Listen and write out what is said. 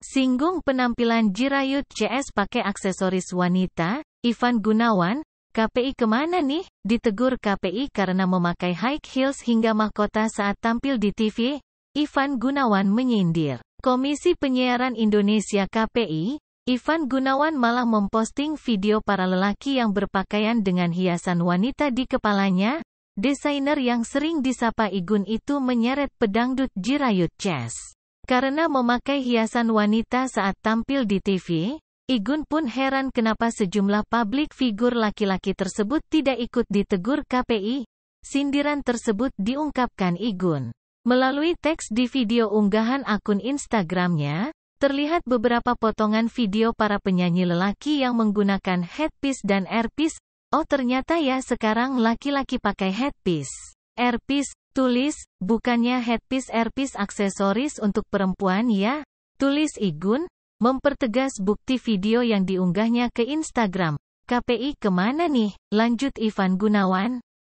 Singgung penampilan Jirayut CS pakai aksesoris wanita, Ivan Gunawan, KPI kemana nih? Ditegur KPI karena memakai high heels hingga mahkota saat tampil di TV, Ivan Gunawan menyindir. Komisi Penyiaran Indonesia KPI, Ivan Gunawan malah memposting video para lelaki yang berpakaian dengan hiasan wanita di kepalanya, desainer yang sering disapa Igun itu menyeret pedangdut Jirayut Chess. Karena memakai hiasan wanita saat tampil di TV, Igun pun heran kenapa sejumlah publik figur laki-laki tersebut tidak ikut ditegur KPI. Sindiran tersebut diungkapkan Igun. Melalui teks di video unggahan akun Instagramnya, terlihat beberapa potongan video para penyanyi lelaki yang menggunakan headpiece dan earpiece. Oh ternyata ya sekarang laki-laki pakai headpiece, earpiece, Tulis, bukannya headpiece airpiece aksesoris untuk perempuan ya? Tulis Igun, mempertegas bukti video yang diunggahnya ke Instagram. KPI kemana nih? Lanjut Ivan Gunawan.